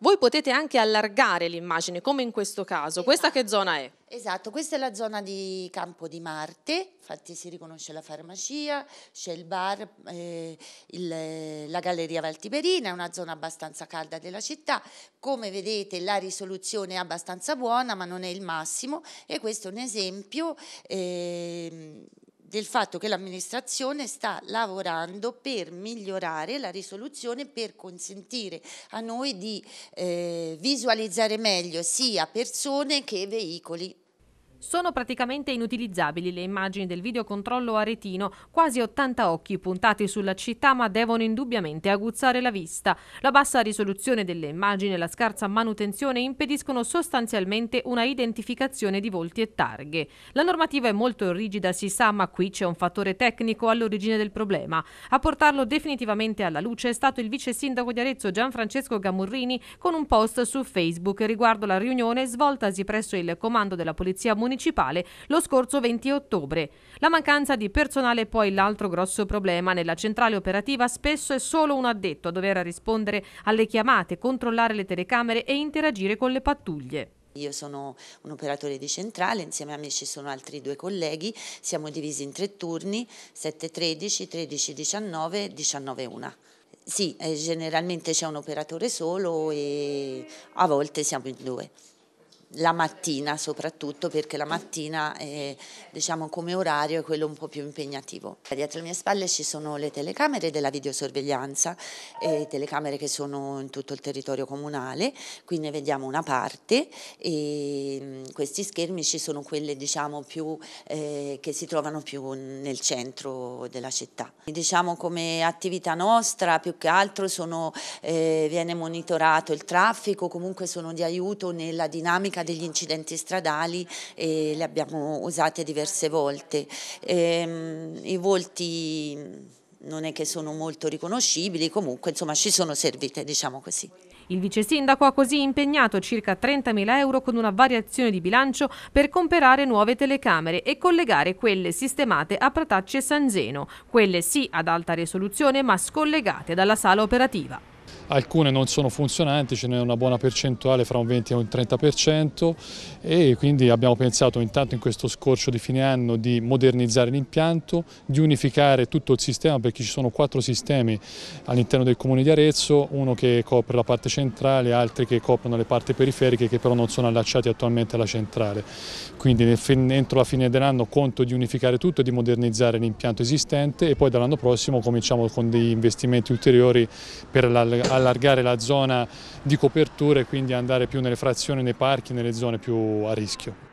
Voi potete anche allargare l'immagine, come in questo caso. Esatto. Questa che zona è? Esatto, questa è la zona di Campo di Marte, infatti si riconosce la farmacia, c'è il bar, eh, il, eh, la galleria Valtiberina, è una zona abbastanza calda della città, come vedete la risoluzione è abbastanza buona ma non è il massimo e questo è un esempio eh, del fatto che l'amministrazione sta lavorando per migliorare la risoluzione per consentire a noi di eh, visualizzare meglio sia persone che veicoli. Sono praticamente inutilizzabili le immagini del videocontrollo aretino, quasi 80 occhi puntati sulla città ma devono indubbiamente aguzzare la vista. La bassa risoluzione delle immagini e la scarsa manutenzione impediscono sostanzialmente una identificazione di volti e targhe. La normativa è molto rigida, si sa, ma qui c'è un fattore tecnico all'origine del problema. A portarlo definitivamente alla luce è stato il vice sindaco di Arezzo Gianfrancesco Gamurrini con un post su Facebook riguardo la riunione svoltasi presso il comando della Polizia Municipale municipale lo scorso 20 ottobre. La mancanza di personale è poi l'altro grosso problema. Nella centrale operativa spesso è solo un addetto a dover rispondere alle chiamate, controllare le telecamere e interagire con le pattuglie. Io sono un operatore di centrale, insieme a me ci sono altri due colleghi, siamo divisi in tre turni, 7-13, 13-19, 19-1. Sì, eh, generalmente c'è un operatore solo e a volte siamo in due la mattina soprattutto perché la mattina è, diciamo, come orario è quello un po' più impegnativo. Dietro le mie spalle ci sono le telecamere della videosorveglianza, eh, telecamere che sono in tutto il territorio comunale, qui ne vediamo una parte e questi schermi ci sono quelle diciamo, più, eh, che si trovano più nel centro della città. Diciamo come attività nostra più che altro sono, eh, viene monitorato il traffico, comunque sono di aiuto nella dinamica cronaca degli incidenti stradali e le abbiamo usate diverse volte. Ehm, I volti non è che sono molto riconoscibili, comunque insomma ci sono servite, diciamo così. Il vice sindaco ha così impegnato circa 30.000 euro con una variazione di bilancio per comprare nuove telecamere e collegare quelle sistemate a Pratacci e San Zeno, quelle sì ad alta risoluzione ma scollegate dalla sala operativa alcune non sono funzionanti, ce n'è una buona percentuale fra un 20 e un 30% e quindi abbiamo pensato intanto in questo scorcio di fine anno di modernizzare l'impianto, di unificare tutto il sistema perché ci sono quattro sistemi all'interno del comune di Arezzo, uno che copre la parte centrale, altri che coprono le parti periferiche che però non sono allacciati attualmente alla centrale. Quindi entro la fine dell'anno conto di unificare tutto e di modernizzare l'impianto esistente e poi dall'anno prossimo cominciamo con degli investimenti ulteriori per l'allargamento allargare la zona di copertura e quindi andare più nelle frazioni, nei parchi, nelle zone più a rischio.